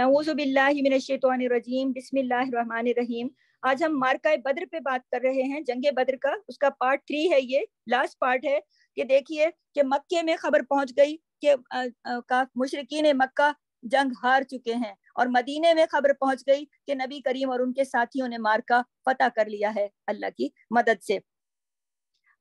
ऊज़ुबिल्लाशैतवानरजीम बिसमीम आज हम मार्का बद्र पे बात कर रहे हैं जंग बद्र का उसका पार्ट थ्री है ये लास्ट पार्ट है कि देखिए कि मक्के में खबर पहुंच गई कि मुशरकिन मक्का जंग हार चुके हैं और मदीने में खबर पहुंच गई कि नबी करीम और उनके साथियों ने मार्का फतेह कर लिया है अल्लाह की मदद से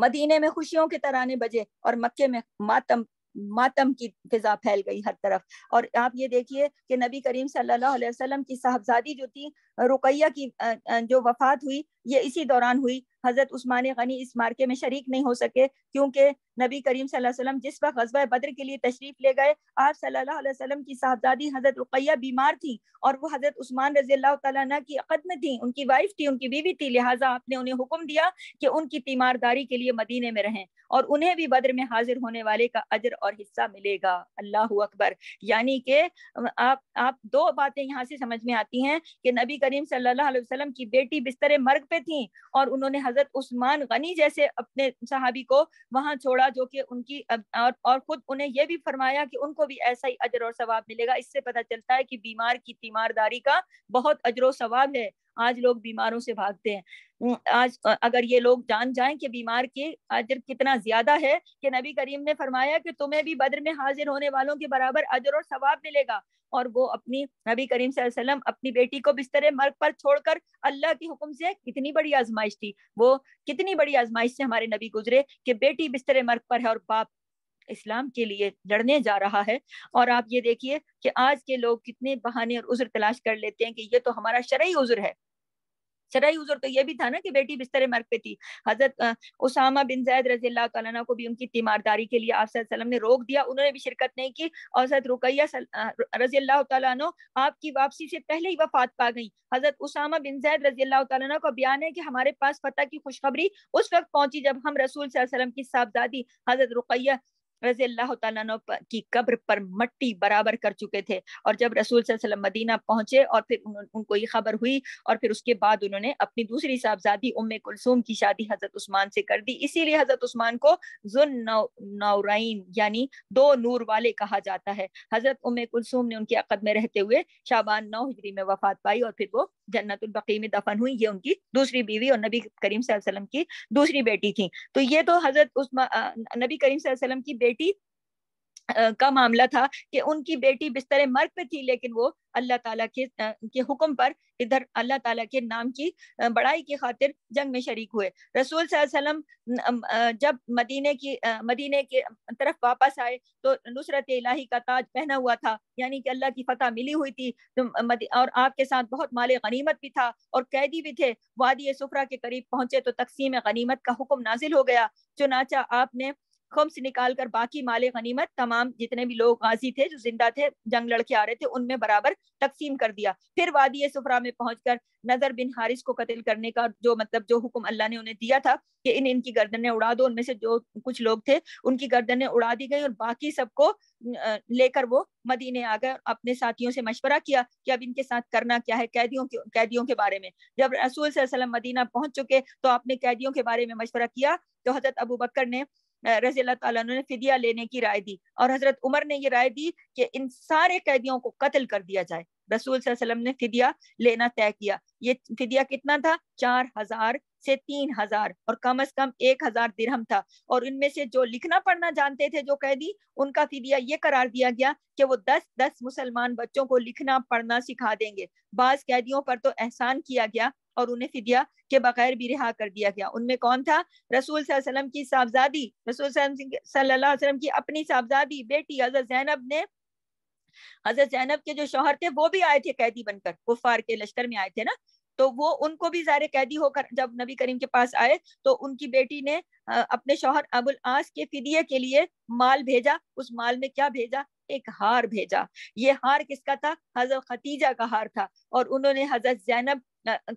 मदीने में खुशियों के तराने बजे और मक्के में मातम मातम की फिजा फैल गई हर तरफ और आप ये देखिए कि नबी करीम सल्लल्लाहु अलैहि वसल्लम की साहबजादी जो थी रुकैया की जो वफात हुई ये इसी दौरान हुई हज़रत उस्मान गनी इस मार्के में शरीक नहीं हो सके क्योंकि नबी करीम वसल्लम जिस वक्त गजबा बद्र के लिए तशरीफ ले गए आप सल्लल्लाहु अलैहि वसल्लम की साहबजादी हज़रत रुकैया बीमार थी और वो हज़रत उस्मान रजी अल्लाह तला की अकद में थी उनकी वाइफ थी उनकी बीवी थी लिहाजा आपने उन्हें हुक्म दिया कि उनकी तीमारदारी के लिए मदीने में रहें और उन्हें भी बद्र में हाजिर होने वाले का अजर और हिस्सा मिलेगा अल्लाह अकबर यानी कि आप आप दो बातें यहाँ से समझ में आती हैं कि नबी करीम सल्लल्लाहु अलैहि वसल्लम की बेटी बिस्तर मर्ग पे थी और उन्होंने हजरत हजरत उस्मान गनी जैसे अपने सहाबी को वहां छोड़ा जो कि उनकी और, और खुद उन्हें यह भी फरमाया कि उनको भी ऐसा ही अजर और सवाब मिलेगा इससे पता चलता है कि बीमार की तीमारदारी का बहुत अजर सवाब है आज लोग बीमारों से भागते हैं आज अगर ये लोग जान जाएं कि बीमार के अजर कितना ज्यादा है कि नबी करीम ने फरमाया कि तुम्हें भी बद्र में हाजिर होने वालों के बराबर अजर और सवाब मिलेगा और वो अपनी नबी करीम सल्लम अपनी बेटी को बिस्तर मर्ग पर छोड़कर अल्लाह के हुक्म से कितनी बड़ी आजमाइश थी वो कितनी बड़ी आजमाइश से हमारे नबी गुजरे कि बेटी बिस्तर मर्ग पर है और बाप इस्लाम के लिए लड़ने जा रहा है और आप ये देखिए कि आज के लोग कितने बहाने और उज्र तलाश कर लेते हैं कि ये तो हमारा शरा उज्र है सरा हुजूर तो ये भी था ना कि बेटी बिस्तर मर्ग पे थी हजरत उसामा बिन जैद रजी तला को भी उनकी तीमारदारी के लिए आप ने रोक दिया उन्होंने भी शिरकत नहीं की और हजरत रुकैया रजी अल्लाह तु आपकी वापसी से पहले ही वफात पा गई हजरत उसामा बिन जैद रजी अल्लाह तु का बयान है कि हमारे पास फतेह की खुशखबरी उस वक्त पहुंची जब हम रसूल की साहबजादी हजरत रुकैया रजी अल्लाह की कब्र पर मट्टी बराबर कर चुके थे और जब रसूल वसल्लम मदीना पहुंचे और फिर उन, उनको ये खबर हुई और फिर उसके बाद उन्होंने अपनी दूसरी साहबजादी उम्मे कुलसूम की शादी हजरत उस्मान से कर दी इसीलिए हजरत उस्मान को जुन नौ, नौराइन यानी दो नूर वाले कहा जाता है हजरत उम कुलसूम ने उनके अकद में रहते हुए शाबान नौ हिजरी में वफात पाई और फिर वो जन्नतुल बकी में दफन हुई ये उनकी दूसरी बीवी और नबी करीम वसल्लम की दूसरी बेटी थी तो ये तो हजरत उस नबी करीम वसल्लम की बेटी का मामला था कि उनकी बेटी बिस्तर मर्ग पे थी लेकिन वो अल्लाह ताला के के हुक्म पर इधर अल्लाह ताला के नाम की बड़ाई की खातिर जंग में शरीक हुए रसूल जब मदीने की मदीने के तरफ वापस आए तो नुसरत इलाही का ताज पहना हुआ था यानी कि अल्लाह की फतह मिली हुई थी तो और आपके साथ बहुत माल गनीमत भी था और कैदी भी थे वादी सुफरा के करीब पहुंचे तो तकसीम गनीमत का हुक्म नाजिल हो गया चुनाचा आपने खम से निकाल कर बाकी माल गनीमत तमाम जितने भी लोग गाजी थे जो जिंदा थे जंग लड़के आ रहे थे उनमें बराबर तकसीम कर दिया फिर वादी सफरा में पहुँच कर नजर बिन हारिस को कत्ल करने का जो मतलब जो हुक्म अल्लाह ने उन्हें दिया था कि इन इनकी गर्दनें उड़ा दो उनमें से जो कुछ लोग थे उनकी गर्दनें उड़ा दी गई और बाकी सबको लेकर वो मदीने आ गए अपने साथियों से मशवरा किया कि अब इनके साथ करना क्या है कैदियों के कैदियों के बारे में जब रसूल वसल्लम मदीना पहुंच चुके तो आपने कैदियों के बारे में मशवरा किया तो हजरत अबू बकर ने रजी अल्लाह तला ने फिदिया लेने की राय दी और हजरत उमर ने ये राय दी कि इन सारे कैदियों को कत्ल कर दिया जाए रसूल सल्लम ने फिदिया लेना तय किया ये फिदिया कितना था चार हजार से तीन हजार और कम अज कम एक हजार दिरहम था और इनमें से जो लिखना पढ़ना जानते थे जो कैदी उनका फिदिया ये करार दिया गया कि वो दस दस मुसलमान बच्चों को लिखना पढ़ना सिखा देंगे बाज कैदियों पर तो एहसान किया गया और उन्हें फिदिया के बगैर भी रिहा कर दिया गया उनमें कौन था रसूल सल्लम की साहबजादी रसूल सल्लल्लाहु की अपनी साहबजादी बेटी हजरत जैनब ने हजरत जैनब के जो शोहर थे वो भी आए थे कैदी बनकर कुफार के लश्कर में आए थे ना तो वो उनको भी जार कैदी होकर जब नबी करीम के पास आए तो उनकी बेटी ने अपने शोहर अबुल आस के फिदिये के लिए माल भेजा उस माल में क्या भेजा एक हार भेजा ये हार किसका था हजरत खतीजा का हार था और उन्होंने हजरत जैनब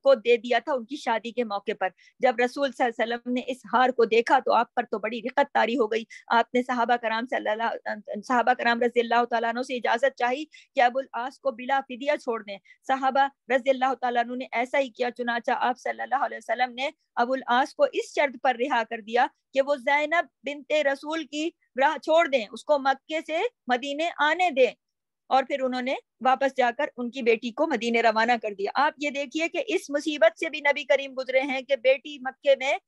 को दे दिया था उनकी शादी के मौके पर जब रसूल सल्लम ने इस हार को देखा तो आप पर तो बड़ी रिकत तारी हो गई आपने सहाबा कराम अं, सहाबा कराम रजी अल्लाह तु से इजाजत चाही कि अबुल आस को बिला फिदिया छोड़ दें सहाबा रजी अल्लाह तु ने ऐसा ही किया चुनाचा आप सल्लल्लाहु अलैहि वसल्लम ने अबुल आस को इस शर्त पर रिहा कर दिया कि वो जैनब बिनते रसूल की राह छोड़ दें उसको मक्के से मदीने आने दें और फिर उन्होंने वापस जाकर उनकी बेटी को मदीने रवाना कर दिया आप ये देखिए कि इस मुसीबत से भी नबी करीम गुजरे हैं कि बेटी मक्के में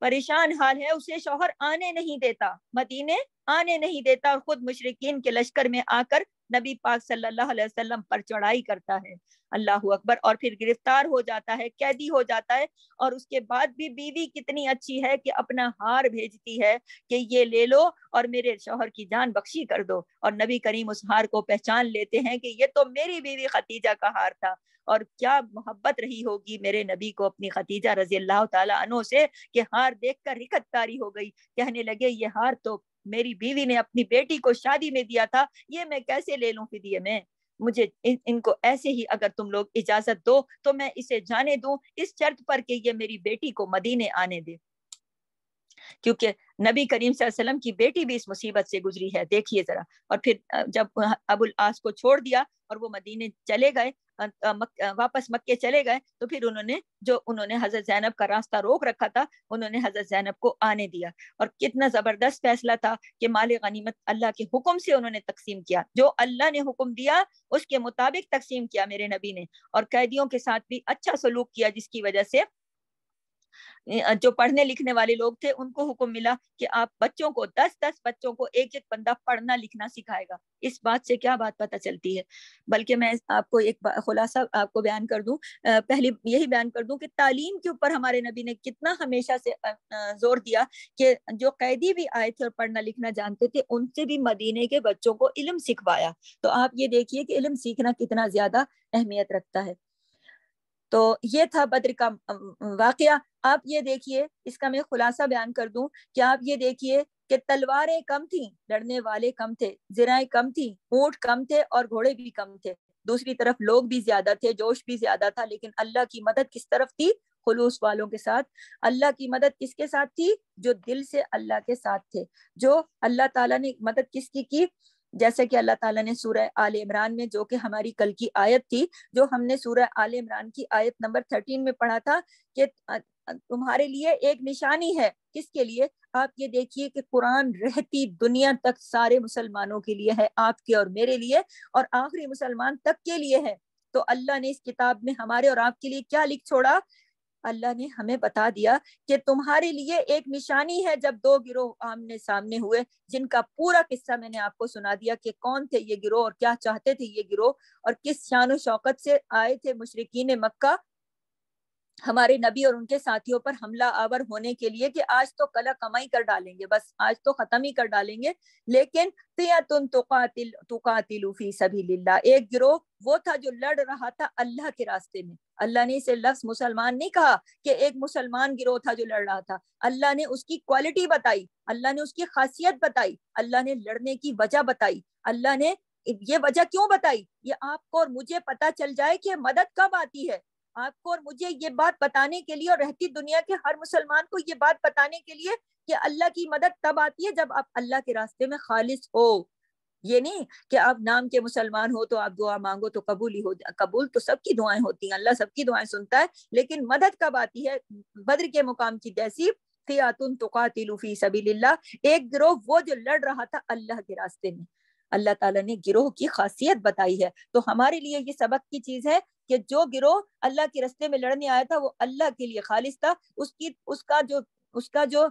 परेशान हाल है उसे शोहर आने नहीं देता मदीने आने नहीं देता और खुद मुशरकिन के लश्कर में आकर नबी पाक सल्लल्लाहु अलैहि वसल्लम पर चढ़ाई करता है अल्लाह अकबर और फिर गिरफ्तार हो जाता है कैदी हो जाता है और उसके बाद भी बीवी कितनी अच्छी है कि अपना हार भेजती है कि ये ले लो और मेरे शोहर की जान बख्शी कर दो और नबी करीम उस हार को पहचान लेते हैं कि ये तो मेरी बीवी खतीजा का हार था और क्या मोहब्बत रही होगी मेरे नबी को अपनी खतीजा रजी अल्लाह तनो से कि हार देख कर हो गई कहने लगे ये हार तो मेरी बीवी ने अपनी बेटी को शादी में दिया था ये मैं कैसे ले लूं फिदिये में मुझे इन, इनको ऐसे ही अगर तुम लोग इजाजत दो तो मैं इसे जाने दूं इस शर्त पर कि ये मेरी बेटी को मदीने आने दे क्योंकि नबी करीम वसल्लम की बेटी भी इस मुसीबत से गुजरी है देखिए ज़रा और फिर जब अबुल आस को छोड़ दिया और वो मदीने चले गए वापस मक्के चले गए तो फिर उन्होंने जो उन्होंने हजरत जैनब का रास्ता रोक रखा था उन्होंने हजरत जैनब को आने दिया और कितना जबरदस्त फैसला था कि माल गनीमत अल्लाह के हुक्म से उन्होंने तकसीम किया जो अल्लाह ने हुक्म दिया उसके मुताबिक तकसीम किया मेरे नबी ने और कैदियों के साथ भी अच्छा सलूक किया जिसकी वजह से जो पढ़ने लिखने वाले लोग थे उनको हुक्म मिला कि आप बच्चों को दस दस बच्चों को एक एक बंदा पढ़ना लिखना सिखाएगा इस बात से क्या बात पता चलती है बल्कि मैं आपको एक खुलासा आपको बयान कर दूं पहले यही बयान कर दूं कि तालीम के ऊपर हमारे नबी ने कितना हमेशा से जोर दिया कि जो कैदी भी आए थे और पढ़ना लिखना जानते थे उनसे भी मदीने के बच्चों को इलम सिखवाया तो आप ये देखिए कि इलम सीखना कितना ज्यादा अहमियत रखता है तो ये था बद्र का वाक़ आप ये देखिए इसका मैं खुलासा बयान कर दूं कि आप ये देखिए कि तलवारें कम थी लड़ने वाले कम थे जराएं कम थी ऊँट कम थे और घोड़े भी कम थे दूसरी तरफ लोग भी ज्यादा थे जोश भी ज्यादा था लेकिन अल्लाह की मदद किस तरफ थी खुलूस वालों के साथ अल्लाह की मदद किसके साथ थी जो दिल से अल्लाह के साथ थे जो अल्लाह ताला ने मदद किसकी की जैसे कि अल्लाह ताला ने सूरह आल इमरान में जो कि हमारी कल की आयत थी जो हमने सूरह आल इमरान की आयत नंबर थर्टीन में पढ़ा था कि तुम्हारे लिए एक निशानी है किसके लिए आप ये देखिए कि कुरान रहती दुनिया तक सारे मुसलमानों के लिए है आपके और मेरे लिए और आखिरी मुसलमान तक के लिए है तो अल्लाह ने इस किताब में हमारे और आपके लिए क्या लिख छोड़ा अल्लाह ने हमें बता दिया कि तुम्हारे लिए एक निशानी है जब दो गिरोह आमने सामने हुए जिनका पूरा किस्सा मैंने आपको सुना दिया कि कौन थे ये गिरोह और क्या चाहते थे ये गिरोह और किस शान शौकत से आए थे मुशरकिन मक्का हमारे नबी और उनके साथियों पर हमला आवर होने के लिए कि आज तो कला कमाई कर डालेंगे बस आज तो खत्म ही कर डालेंगे लेकिन तुकातिल तुकातिलूफी सभी लिल्ला एक गिरोह वो था जो लड़ रहा था अल्लाह के रास्ते में अल्लाह ने इसे लफ्ज मुसलमान नहीं कहा कि एक मुसलमान गिरोह था जो लड़ रहा था अल्लाह ने उसकी क्वालिटी बताई अल्लाह ने उसकी खासियत बताई अल्लाह ने लड़ने की वजह बताई अल्लाह ने ये वजह क्यों बताई ये आपको और मुझे पता चल जाए कि मदद कब आती है आपको और मुझे ये बात बताने के लिए और रहती दुनिया के हर मुसलमान को ये बात बताने के लिए कि अल्लाह की मदद तब आती है जब आप अल्लाह के रास्ते में खालिस हो ये नहीं कि आप नाम के मुसलमान हो तो आप दुआ मांगो तो कबूल ही हो कबूल तो सबकी दुआएं होती हैं अल्लाह सबकी दुआएं सुनता है लेकिन मदद कब आती है बद्र के मुकाम की जैसी फियातुन तुकातिलूफी सबील्ला एक गिरोह वो जो लड़ रहा था अल्लाह के रास्ते में अल्लाह ताला ने गिरोह की खासियत बताई है तो हमारे लिए ये सबक की चीज है कि जो गिरोह अल्लाह के रस्ते में लड़ने आया था वो अल्लाह के लिए खालिश था उसकी उसका जो उसका जो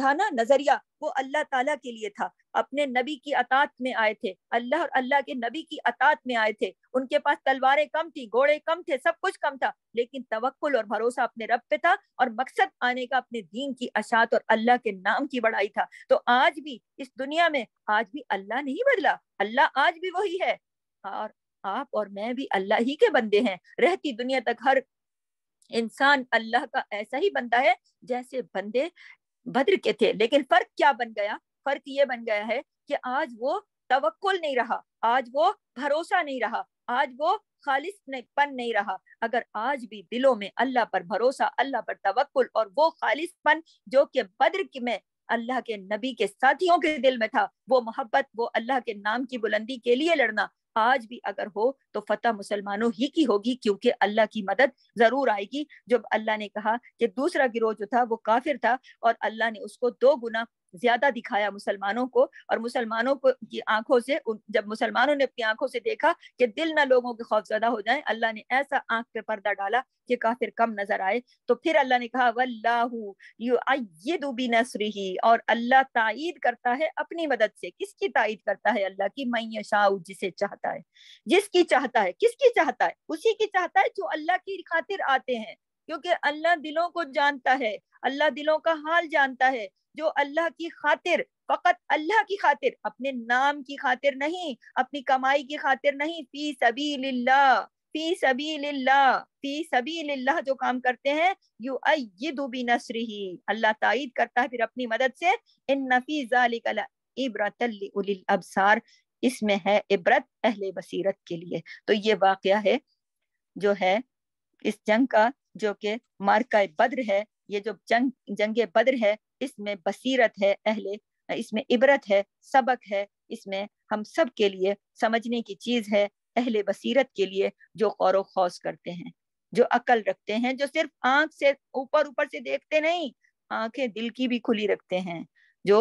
था ना नजरिया वो अल्लाह ताला के लिए था अपने नबी की अतात में आए थे अल्लाह और अल्लाह के नबी की अतात में आए थे उनके पास तलवारें कम थी घोड़े कम थे सब कुछ कम था लेकिन तवक्ल और भरोसा अपने रब पे था और मकसद आने का अपने दीन की अशात और अल्लाह के नाम की बढ़ाई था तो आज भी इस दुनिया में आज भी अल्लाह नहीं बदला अल्लाह आज भी वही है और आप और मैं भी अल्लाह ही के बंदे हैं रहती दुनिया तक हर इंसान अल्लाह का ऐसा ही बंदा है जैसे बंदे बद्र के थे लेकिन फर्क क्या बन गया फर्क ये बन गया है कि आज वो तवक्कुल नहीं रहा आज वो भरोसा नहीं रहा आज वो खालिस नहीं, पन नहीं रहा अगर आज भी दिलों में अल्लाह पर भरोसा अल्लाह पर तवक्कुल और वो खालिस पन जो कि बद्र में अल्लाह के नबी के साथियों के दिल में था वो मोहब्बत वो अल्लाह के नाम की बुलंदी के लिए लड़ना आज भी अगर हो तो फतेह मुसलमानों ही की होगी क्योंकि अल्लाह की मदद जरूर आएगी जब अल्लाह ने कहा कि दूसरा गिरोह जो था वो काफिर था और अल्लाह ने उसको दो गुना ज्यादा दिखाया मुसलमानों को और मुसलमानों को की आंखों से जब मुसलमानों ने अपनी आंखों से देखा कि दिल ना लोगों के ज्यादा हो जाए अल्लाह ने ऐसा आंख पे पर्दा डाला कि काफिर कम नजर आए तो फिर अल्लाह ने कहा वल्लाहू नसरी और अल्लाह तायद करता है अपनी मदद से किसकी तायद करता है अल्लाह की मैं शाह जिसे चाहता है जिसकी चाहता है किसकी चाहता है उसी की चाहता है जो अल्लाह की खातिर आते हैं क्योंकि अल्लाह दिलों को जानता है अल्लाह दिलों का हाल जानता है जो अल्लाह की खातिर फ़कत अल्लाह की खातिर अपने नाम की खातिर नहीं अपनी कमाई की खातिर नहीं फी सभी फी सभी फी सभी जो काम करते हैं यू अयदुबी नसरी ही अल्लाह तयद करता है फिर अपनी मदद से इन नफीजा इबरत अबसार इसमें है इबरत अहले बसीरत के लिए तो ये वाक़ है जो है इस जंग का जो कि मार्का बद्र है ये जो जंग जंग बद्र है इसमें बसीरत है अहले इसमें इबरत है सबक है इसमें हम सब के लिए समझने की चीज़ है अहले बसीरत के लिए जो गौर खौस करते हैं जो अकल रखते हैं जो सिर्फ आंख से ऊपर ऊपर से देखते नहीं आंखें दिल की भी खुली रखते हैं जो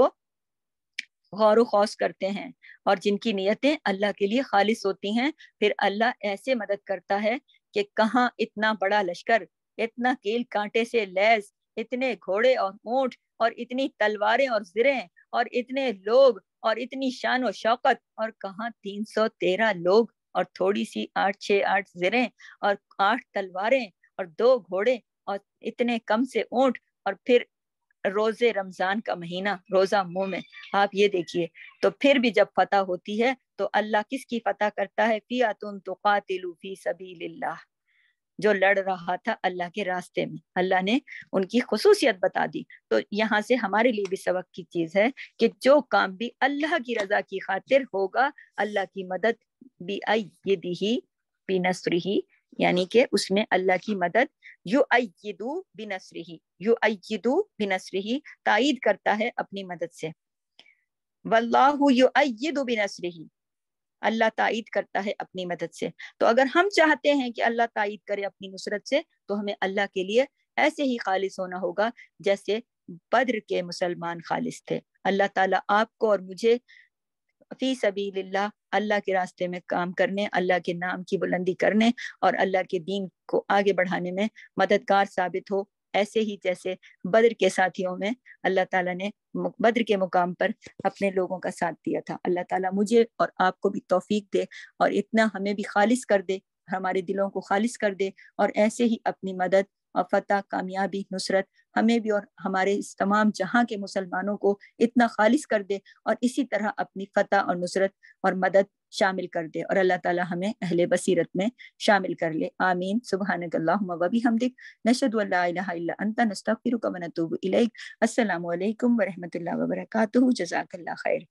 गौर खौस करते हैं और जिनकी नीयतें अल्लाह के लिए खालिस होती हैं फिर अल्लाह ऐसे मदद करता है कि कहाँ इतना बड़ा लश्कर इतना कील कांटे से लैस इतने घोड़े और ऊँट और इतनी तलवारें और जिरे और इतने लोग और इतनी शान और शौकत और कहा तीन सौ तेरह लोग और थोड़ी सी आठ छह आठ जिरे और आठ तलवारें और दो घोड़े और इतने कम से ऊंट और फिर रोजे रमजान का महीना रोजा मुंह में आप ये देखिए तो फिर भी जब फतह होती है तो अल्लाह किसकी फतह करता है फिया तुम तो कातिलू फी सभी जो लड़ रहा था अल्लाह के रास्ते में अल्लाह ने उनकी खसूसियत बता दी तो यहाँ से हमारे लिए भी सबक की चीज है कि जो काम भी अल्लाह की रजा की खातिर होगा अल्लाह की मदद भी आई ये दी ही बी ही यानी कि उसमें अल्लाह की मदद दू बी नसरी ही दू अयदू बिनसरी ही तायद करता है अपनी मदद से वल्लाहु यु अयदू बिनसरी ही अल्लाह तायद करता है अपनी मदद से तो अगर हम चाहते हैं कि अल्लाह तायद करे अपनी नुसरत से तो हमें अल्लाह के लिए ऐसे ही खालिस होना होगा जैसे बद्र के मुसलमान खालिस थे अल्लाह ताला आपको और मुझे फी सभी अल्लाह के रास्ते में काम करने अल्लाह के नाम की बुलंदी करने और अल्लाह के दीन को आगे बढ़ाने में मददगार साबित हो ऐसे ही जैसे बद्र के साथियों में अल्लाह ताला ने बद्र के मुकाम पर अपने लोगों का साथ दिया था अल्लाह ताला मुझे और आपको भी तौफीक दे और इतना हमें भी खालिश कर दे हमारे दिलों को खालिस कर दे और ऐसे ही अपनी मदद और फतह कामयाबी नुसरत हमें भी और हमारे इस तमाम जहाँ के मुसलमानों को इतना खालिश कर दे और इसी तरह अपनी फतह और नुसरत और मदद शामिल कर दे और अल्लाह ताला हमें अहले बसीरत में शामिल कर ले आमीन सुबहान वबी हमदिक नशद नस्तफ़िर वनतूब वरहमल वर्क जजाक खैर